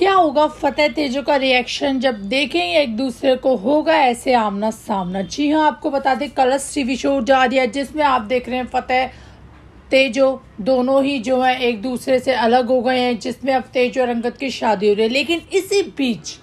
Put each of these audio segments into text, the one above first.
क्या होगा फतेह तेजो का रिएक्शन जब देखेंगे एक दूसरे को होगा ऐसे आमना सामना जी हाँ आपको बता दें कलर्स टीवी शो जा रही है जिसमें आप देख रहे हैं फतेह तेजो दोनों ही जो हैं एक दूसरे से अलग हो गए हैं जिसमें अब तेजो और अंगद की शादी हो रही है लेकिन इसी बीच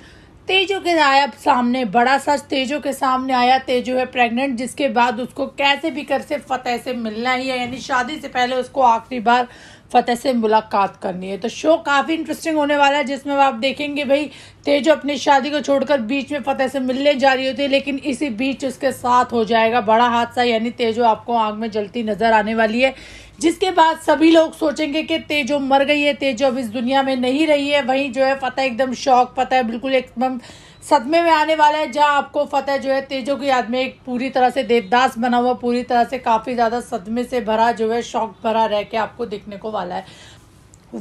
तेजो के आया सामने बड़ा सच तेजो के सामने आया तेजो है प्रेग्नेंट जिसके बाद उसको कैसे भी कर से फतेह से मिलना ही है यानी शादी से पहले उसको आखिरी बार फ़तेह से मुलाकात करनी है तो शो काफ़ी इंटरेस्टिंग होने वाला है जिसमें आप देखेंगे भाई तेजो अपनी शादी को छोड़कर बीच में फ़तेह से मिलने जा रही होती है लेकिन इसी बीच उसके साथ हो जाएगा बड़ा हादसा यानी तेजो आपको आग में जलती नज़र आने वाली है जिसके बाद सभी लोग सोचेंगे कि तेजो मर गई है तेजो अब इस दुनिया में नहीं रही है वहीं जो है फ़तेह एकदम शौक फतेह है बिल्कुल एकदम सदमे में आने वाला है जहां आपको फतेह जो है तेजो की याद में एक पूरी तरह से देवदास बना हुआ पूरी तरह से काफ़ी ज़्यादा सदमे से भरा जो है शौक भरा रह के आपको देखने को वाला है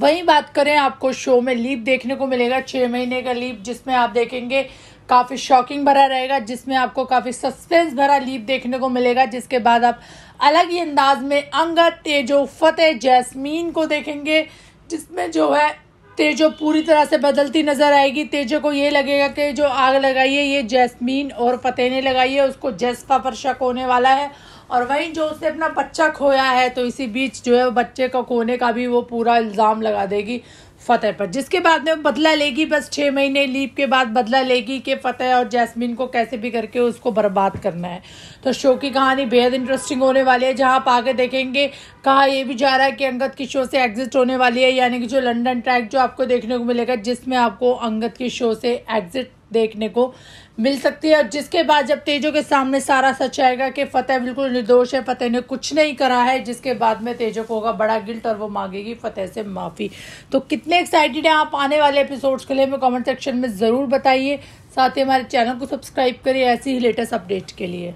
वही बात करें आपको शो में लीप देखने को मिलेगा छः महीने का लीप जिसमें आप देखेंगे काफ़ी शॉकिंग भरा रहेगा जिसमें आपको काफ़ी सस्पेंस भरा लीप देखने को मिलेगा जिसके बाद आप अलग ही अंदाज में अंगद तेजो फतेह जैस्मीन को देखेंगे जिसमें जो है तेजो पूरी तरह से बदलती नज़र आएगी तेजो को ये लगेगा कि जो आग लगाई है ये जैस्मीन और फतेह ने लगाई है उसको जैस्पा पर शक होने वाला है और वहीं जो उसने अपना बच्चा खोया है तो इसी बीच जो है बच्चे को खोने का भी वो पूरा इल्ज़ाम लगा देगी फ़तेह पर जिसके बाद में बदला लेगी बस छः महीने लीप के बाद बदला लेगी कि फ़तेह और जैस्मिन को कैसे भी करके उसको बर्बाद करना है तो शो की कहानी बेहद इंटरेस्टिंग होने वाली है जहाँ आप आगे देखेंगे कहा यह भी जा रहा है कि अंगद की शो से एग्जिट होने वाली है यानी कि जो लंदन ट्रैक जो आपको देखने को मिलेगा जिसमें आपको अंगद की शो से एग्जिट देखने को मिल सकती है और जिसके बाद जब तेजो के सामने सारा सच आएगा कि फतेह बिल्कुल निर्दोष है फतेह ने कुछ नहीं करा है जिसके बाद में तेजो को होगा बड़ा गिल्ट और वो मांगेगी फतेह से माफ़ी तो कितने एक्साइटेड हैं आप आने वाले एपिसोड्स के लिए हमें कमेंट सेक्शन में ज़रूर बताइए साथ ही हमारे चैनल को सब्सक्राइब करिए ऐसी ही लेटेस्ट अपडेट के लिए